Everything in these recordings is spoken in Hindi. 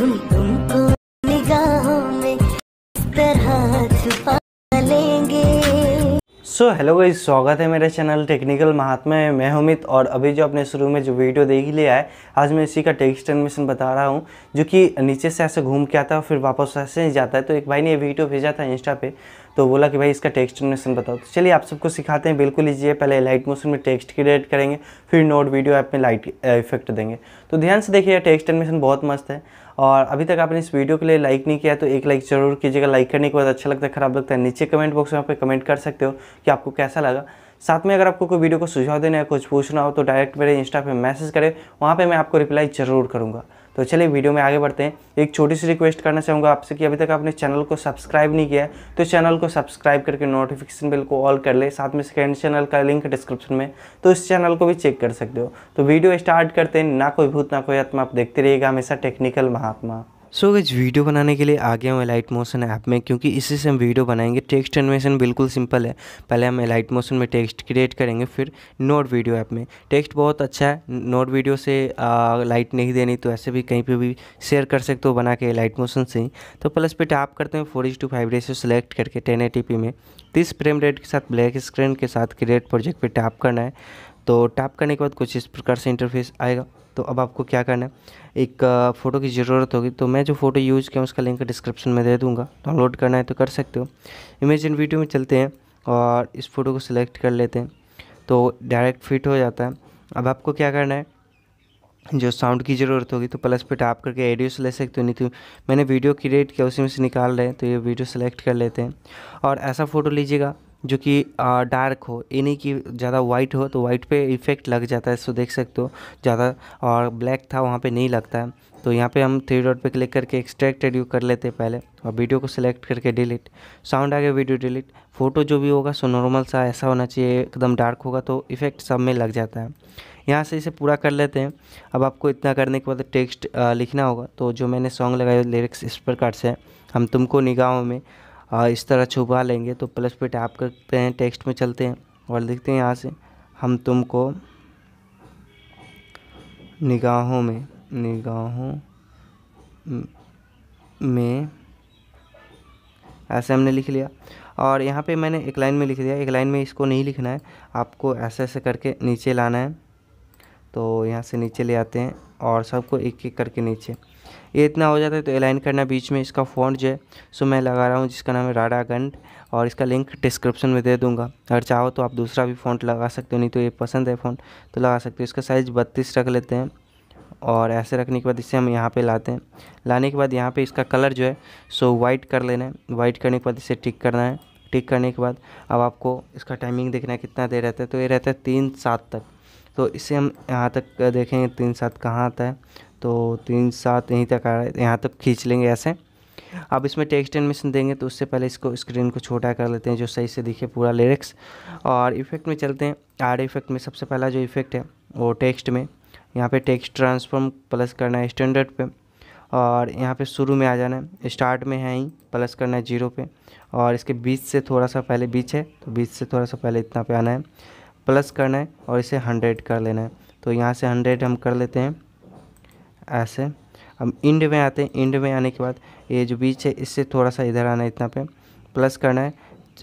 हम तुमको निगाहों में इस तरह छुपा लेंगे सो हेलो गाइज स्वागत है मेरे चैनल टेक्निकल महात्मा में मैं अमित और अभी जो आपने शुरू में जो वीडियो देख लिया है आज मैं इसी का टेक्स्ट एनिमेशन बता रहा हूँ जो कि नीचे से ऐसे घूम के आता है फिर वापस ऐसे ही जाता है तो एक भाई ने ये वीडियो भेजा था इंस्टा पे तो बोला कि भाई इसका टेक्स्ट एनिमेशन बताओ तो चलिए आप सबको सिखाते हैं बिल्कुल लीजिए पहले लाइट मोशन में टेक्स्ट क्रिएट करेंगे फिर नोट वीडियो ऐप में लाइट इफेक्ट देंगे तो ध्यान से देखिए टेक्स्ट एनिमेशन बहुत मस्त है और अभी तक आपने इस वीडियो के लिए लाइक नहीं किया तो एक लाइक ज़रूर कीजिएगा लाइक करने के बाद अच्छा लगता है खराब लगता है नीचे कमेंट बॉक्स में आप कमेंट कर सकते हो कि आपको कैसा लगा साथ में अगर आपको कोई वीडियो को सुझाव देना है कुछ पूछना हो तो डायरेक्ट मेरे इंस्टा पर मैसेज करें वहाँ पर मैं आपको रिप्लाई ज़रूर करूँगा तो चलिए वीडियो में आगे बढ़ते हैं एक छोटी सी रिक्वेस्ट करना चाहूँगा आपसे कि अभी तक आपने चैनल को सब्सक्राइब नहीं किया तो चैनल को सब्सक्राइब करके नोटिफिकेशन बिल को ऑल कर ले साथ में सेकेंड चैनल का लिंक डिस्क्रिप्शन में तो इस चैनल को भी चेक कर सकते हो तो वीडियो स्टार्ट करते हैं ना कोई भूत ना कोई आत्मा आप देखते रहिएगा हमेशा टेक्निकल महात्मा सो so, इस वीडियो बनाने के लिए आ गया हूँ एलाइट मोशन ऐप में क्योंकि इसी से हम वीडियो बनाएंगे टेक्स्ट एनिमेशन बिल्कुल सिंपल है पहले हम एलाइट मोशन में टेक्स्ट क्रिएट करेंगे फिर नोट वीडियो ऐप में टेक्स्ट बहुत अच्छा है नोट वीडियो से आ, लाइट नहीं देनी तो ऐसे भी कहीं पे भी शेयर कर सकते हो बना के एलाइट मोशन से ही तो प्लस पे टैप करते हैं फोर टू फाइव रेसो सेलेक्ट करके टेन में तीस फ्रेम रेट के साथ ब्लैक स्क्रीन के साथ क्रिएट प्रोजेक्ट पर टैप करना है तो टैप करने के बाद कुछ इस प्रकार से इंटरफेस आएगा तो अब आपको क्या करना है एक फ़ोटो की ज़रूरत होगी तो मैं जो फ़ोटो यूज़ किया उसका लिंक डिस्क्रिप्शन में दे दूँगा डाउनलोड करना है तो कर सकते हो इमेज इन वीडियो में चलते हैं और इस फ़ोटो को सिलेक्ट कर लेते हैं तो डायरेक्ट फिट हो जाता है अब आपको क्या करना है जो साउंड की ज़रूरत होगी तो प्लस पे टैप करके एडियो से ले सकते हो नहीं तो मैंने वीडियो क्रिएट किया उसी में से निकाल रहे हैं तो ये वीडियो सेलेक्ट कर लेते हैं और ऐसा फ़ोटो लीजिएगा जो कि डार्क हो इन्हीं कि ज़्यादा वाइट हो तो वाइट पे इफ़ेक्ट लग जाता है सो देख सकते हो ज़्यादा और ब्लैक था वहाँ पे नहीं लगता है तो यहाँ पे हम थ्री डॉट पे क्लिक करके एक्सट्रैक्ट एडियो कर लेते हैं पहले और वीडियो को सिलेक्ट करके डिलीट साउंड आ गया वीडियो डिलीट फ़ोटो जो भी होगा सो नॉर्मल सा ऐसा होना चाहिए एकदम डार्क होगा तो इफ़ेक्ट सब में लग जाता है यहाँ से इसे पूरा कर लेते हैं अब आपको इतना करने के बाद टेक्स्ट लिखना होगा तो जो मैंने सॉन्ग लगाया लिरिक्स इस प्रकार से हम तुमको निगाहों में हाँ, इस तरह छुपा लेंगे तो प्लस पे टैप करते हैं टेक्स्ट में चलते हैं और देखते हैं यहाँ से हम तुमको निगाहों में निगाहों में ऐसे हमने लिख लिया और यहाँ पे मैंने एक लाइन में लिख दिया एक लाइन में इसको नहीं लिखना है आपको ऐसे ऐसे करके नीचे लाना है तो यहाँ से नीचे ले आते हैं और सबको एक एक करके नीचे ये इतना हो जाता है तो अलाइन करना बीच में इसका फ़ॉन्ट जो है सो मैं लगा रहा हूँ जिसका नाम है राडा गंड और इसका लिंक डिस्क्रिप्शन में दे दूँगा अगर चाहो तो आप दूसरा भी फ़ॉन्ट लगा सकते हो नहीं तो ये पसंद है फ़ॉन्ट तो लगा सकते हो इसका साइज़ बत्तीस रख लेते हैं और ऐसे रखने के बाद इसे हम यहाँ पे लाते हैं लाने के बाद यहाँ पे इसका कलर जो है सो वाइट कर लेना है वाइट करने के बाद इसे टिक करना है टिक करने के बाद अब आपको इसका टाइमिंग देखना है कितना देर रहता है तो ये रहता है तीन सात तक तो इसे हम यहाँ तक देखेंगे तीन सात कहाँ आता है तो तीन सात यहीं तक आ यहाँ तक खींच लेंगे ऐसे अब इसमें टेक्स्ट एनिमेशन देंगे तो उससे पहले इसको स्क्रीन को छोटा कर लेते हैं जो सही से दिखे पूरा लिरिक्स और इफ़ेक्ट में चलते हैं आर इफ़ेक्ट में सबसे पहला जो इफ़ेक्ट है वो टेक्स्ट में यहाँ पे टेक्स्ट ट्रांसफॉर्म प्लस करना है स्टैंडर्ड पे और यहाँ पे शुरू में आ जाना है स्टार्ट में है ही प्लस करना है जीरो पे और इसके बीच से थोड़ा सा पहले बीच है तो बीच से थोड़ा सा पहले इतना पे आना है प्लस करना है और इसे हंड्रेड कर लेना है तो यहाँ से हंड्रेड हम कर लेते हैं ऐसे अब इंड में आते हैं इंड में आने के बाद ये जो बीच है इससे थोड़ा सा इधर आना है इतना पे प्लस करना है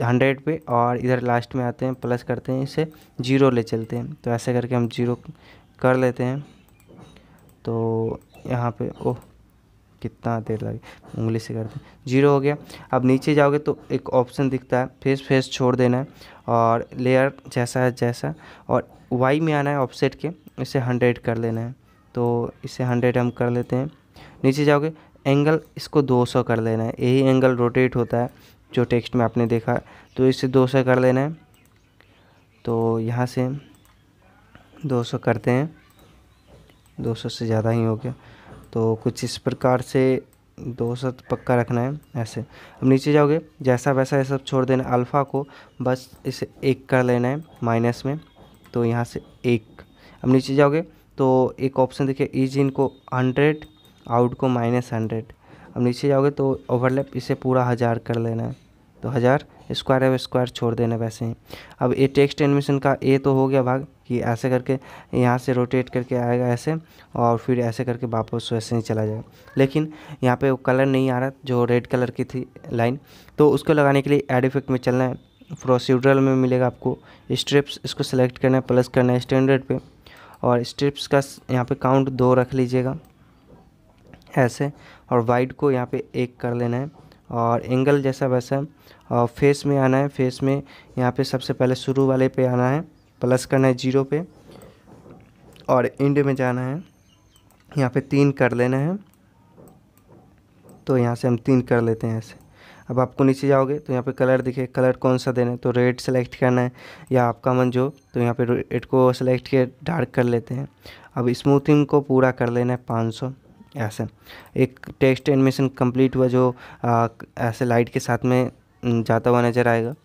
हंड्रेड पे और इधर लास्ट में आते हैं प्लस करते हैं इसे जीरो ले चलते हैं तो ऐसे करके हम जीरो कर लेते हैं तो यहाँ पे ओह कितना देर लगे उंगली से करते हैं जीरो हो गया अब नीचे जाओगे तो एक ऑप्शन दिखता है फेस फेस छोड़ देना है और लेयर जैसा है जैसा और वाई में आना है ऑफसेट के इसे हंड्रेड कर लेना है तो इसे हंड्रेड हम कर लेते हैं नीचे जाओगे एंगल इसको 200 कर लेना है यही एंगल रोटेट होता है जो टेक्स्ट में आपने देखा तो इसे 200 कर लेना है तो यहाँ से 200 करते हैं 200 से ज़्यादा ही हो गया तो कुछ इस प्रकार से 200 पक्का रखना है ऐसे अब नीचे जाओगे जैसा वैसा ये सब छोड़ देना अल्फ़ा को बस इसे एक कर लेना है माइनस में तो यहाँ से एक अब नीचे जाओगे तो एक ऑप्शन देखिए इज इन को हंड्रेड आउट को माइनस हंड्रेड अब नीचे जाओगे तो ओवरलैप इसे पूरा हज़ार कर लेना है तो हज़ार स्क्वायर है स्क्वायर छोड़ देना वैसे ही अब ये टेक्स्ट एनिमेशन का ए तो हो गया भाग कि ऐसे करके यहाँ से रोटेट करके आएगा ऐसे और फिर ऐसे करके वापस वैसे ही चला जाएगा लेकिन यहाँ पे वो कलर नहीं आ रहा जो रेड कलर की थी लाइन तो उसको लगाने के लिए एड इफेक्ट में चलना है प्रोसीडरल में मिलेगा आपको स्ट्रिप्स इसको सेलेक्ट करना है प्लस करना है स्टैंडर्ड पर और स्ट्रिप्स का यहाँ पे काउंट दो रख लीजिएगा ऐसे और वाइड को यहाँ पे एक कर लेना है और एंगल जैसा वैसा और फेस में आना है फेस में यहाँ पे सबसे पहले शुरू वाले पे आना है प्लस करना है जीरो पे और इंड में जाना है यहाँ पे तीन कर लेना है तो यहाँ से हम तीन कर लेते हैं ऐसे अब आपको नीचे जाओगे तो यहाँ पे कलर दिखे कलर कौन सा देना है तो रेड सेलेक्ट करना है या आपका मन जो तो यहाँ पे रेड को सेलेक्ट किया डार्क कर लेते हैं अब स्मूथिंग को पूरा कर लेना है पाँच सौ ऐसे एक टेक्स्ट एनिमेशन कम्प्लीट हुआ जो आ, ऐसे लाइट के साथ में जाता हुआ नज़र आएगा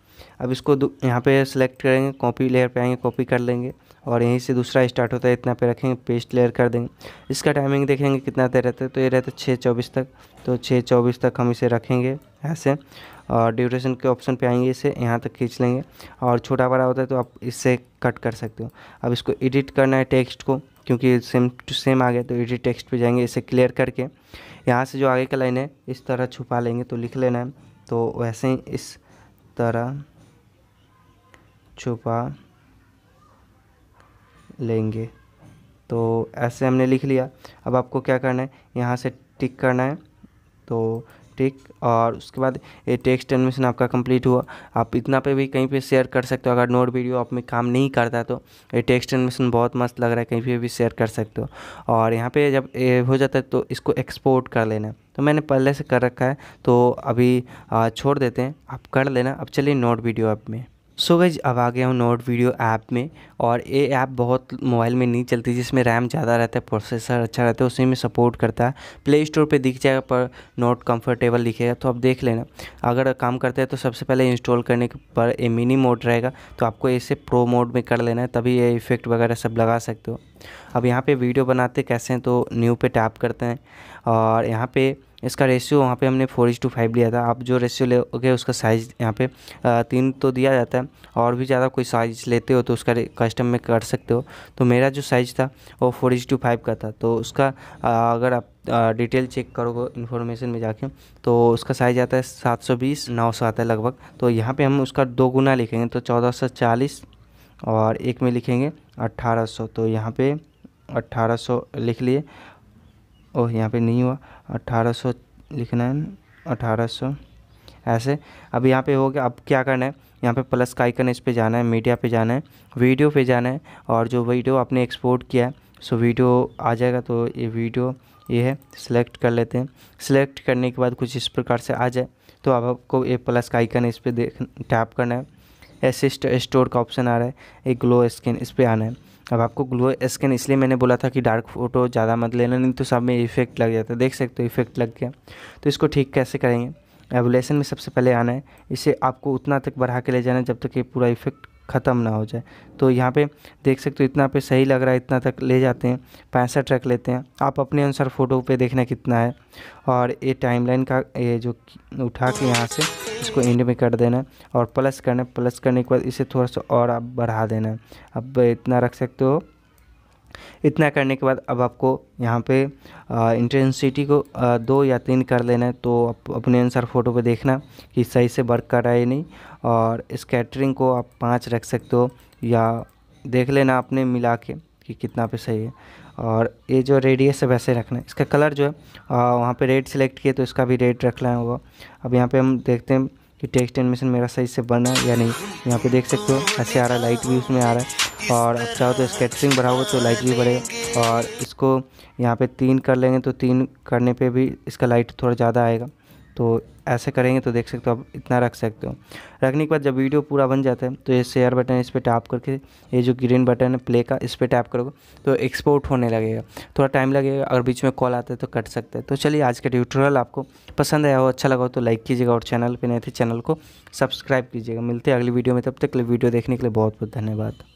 अब इसको यहाँ पे सेलेक्ट करेंगे कॉपी लेयर पे आएंगे कॉपी कर लेंगे और यहीं से दूसरा स्टार्ट होता है इतना पे रखेंगे पेस्ट लेयर कर देंगे इसका टाइमिंग देखेंगे कितना देर रहता है तो ये रहता है छः चौबीस तक तो छः चौबीस तक हम इसे रखेंगे ऐसे और ड्यूरेशन के ऑप्शन पे आएंगे इसे यहाँ तक खींच लेंगे और छोटा बड़ा होता है तो आप इससे कट कर सकते हो अब इसको एडिट करना है टेक्स्ट को क्योंकि सेम टू सेम आ गया तो एडिट टेक्स्ट पर जाएंगे इसे क्लियर करके यहाँ से जो आगे का लाइन है इस तरह छुपा लेंगे तो लिख लेना है तो वैसे ही इस तरह छुपा लेंगे तो ऐसे हमने लिख लिया अब आपको क्या करना है यहाँ से टिक करना है तो टिक और उसके बाद ये टेक्स्ट एनिमेशन आपका कंप्लीट हुआ आप इतना पे भी कहीं पे शेयर कर सकते हो अगर नोट वीडियो आप में काम नहीं करता तो ये टेक्स्ट एनिमेशन बहुत मस्त लग रहा है कहीं पे भी शेयर कर सकते हो और यहाँ पे जब हो जाता है तो इसको एक्सपोर्ट कर लेना है तो मैंने पहले से कर रखा है तो अभी छोड़ देते हैं आप कर लेना अब चलिए नोट वीडियो आप में सो गई अब आ गया हूँ नोट वीडियो ऐप में और ये ऐप बहुत मोबाइल में नहीं चलती जिसमें रैम ज़्यादा रहता है प्रोसेसर अच्छा रहता है उसी में सपोर्ट करता है प्ले स्टोर पर दिख जाएगा पर नोट कंफर्टेबल दिखेगा तो आप देख लेना अगर काम करते हैं तो सबसे पहले इंस्टॉल करने के पर ये मिनी मोड रहेगा तो आपको इसे प्रो मोड में कर लेना है तभी ये इफ़ेक्ट वगैरह सब लगा सकते हो अब यहाँ पर वीडियो बनाते कैसे हैं तो न्यू पर टैप करते हैं और यहाँ पर इसका रेशियो वहाँ पे हमने फोर इज टू फाइव लिया था आप जो रेशियो लोगे उसका साइज़ यहाँ पे तीन तो दिया जाता है और भी ज़्यादा कोई साइज़ लेते हो तो उसका कस्टम में कर सकते हो तो मेरा जो साइज़ था वो फोर इज टू फाइव का था तो उसका अगर आप डिटेल चेक करोगे इन्फॉर्मेशन में जाके तो उसका साइज आता है सात सौ बीस नौ सौ आता है लगभग तो यहाँ पर हम उसका दो गुना लिखेंगे तो चौदह सौ चालीस और एक में लिखेंगे अट्ठारह सौ तो यहाँ पर अट्ठारह सौ लिख लिए ओह यहाँ पे नहीं हुआ 1800 सौ लिखना है अठारह सौ ऐसे अब यहाँ पे हो गया अब क्या करना है यहाँ पे प्लस का आइकन इस पे जाना है मीडिया पे जाना है वीडियो पे जाना है और जो वीडियो आपने एक्सपोर्ट किया है सो वीडियो आ जाएगा तो ये वीडियो ये है सिलेक्ट कर लेते हैं सिलेक्ट करने के बाद कुछ इस प्रकार से आ जाए तो अब आपको ये प्लस का आइकन इस पर देख टैप करना है ऐसे स्टोर का ऑप्शन आ रहा है एक ग्लो स्किन इस पर आना है अब आपको ग्लो स्किन इसलिए मैंने बोला था कि डार्क फोटो ज़्यादा मत लेना नहीं तो सब में इफेक्ट लग जाता है देख सकते हो इफेक्ट लग गया तो इसको ठीक कैसे करेंगे एवलेसन में सबसे पहले आना है इसे आपको उतना तक बढ़ा के ले जाना है जब तक ये पूरा इफेक्ट ख़त्म ना हो जाए तो यहाँ पे देख सकते हो इतना पे सही लग रहा है इतना तक ले जाते हैं पैंसठ रख लेते हैं आप अपने अनुसार फ़ोटो पे देखना कितना है और ये टाइमलाइन का ये जो उठा के यहाँ से इसको एंड में कर देना है और प्लस करना है प्लस करने के बाद इसे थोड़ा सा और आप बढ़ा देना है अब इतना रख सकते हो इतना करने के बाद अब आपको यहाँ पे इंटेंसिटी को आ, दो या तीन कर लेना है तो आप अपने अनुसार फ़ोटो पे देखना कि सही से वर्क कर रहा है नहीं और स्कैटरिंग को आप पाँच रख सकते हो या देख लेना आपने मिला के कि कितना पे सही है और ये जो रेडियस है वैसे रखना है इसका कलर जो है वहाँ पे रेड सेलेक्ट किए तो इसका भी रेड रखना होगा अब यहाँ पे हम देखते हैं कि टेक्स्ट एनिमेशन मेरा सही से बना है या नहीं यहाँ पे देख सकते हो ऐसे आ रहा है लाइट भी उसमें आ रहा है और अब चाहो तो स्केटरिंग बढ़ाओ तो लाइट भी बढ़ेगा और इसको यहाँ पर तीन कर लेंगे तो तीन करने पर भी इसका लाइट थोड़ा ज़्यादा आएगा तो ऐसे करेंगे तो देख सकते हो आप इतना रख सकते हो रखने के बाद जब वीडियो पूरा बन जाता है तो ये शेयर बटन इस पर टैप करके ये जो ग्रीन बटन है प्ले का इस पर टैप करोगे तो एक्सपोर्ट होने लगेगा थोड़ा टाइम लगेगा अगर बीच में कॉल आता है तो कट सकता है तो चलिए आज का ट्यूटोरियल आपको पसंद आया हो अच्छा लगा हो तो लाइक कीजिएगा और चैनल पर नहीं थे चैनल को सब्सक्राइब कीजिएगा मिलते हैं अगली वीडियो में तब तक वीडियो देखने के लिए बहुत बहुत धन्यवाद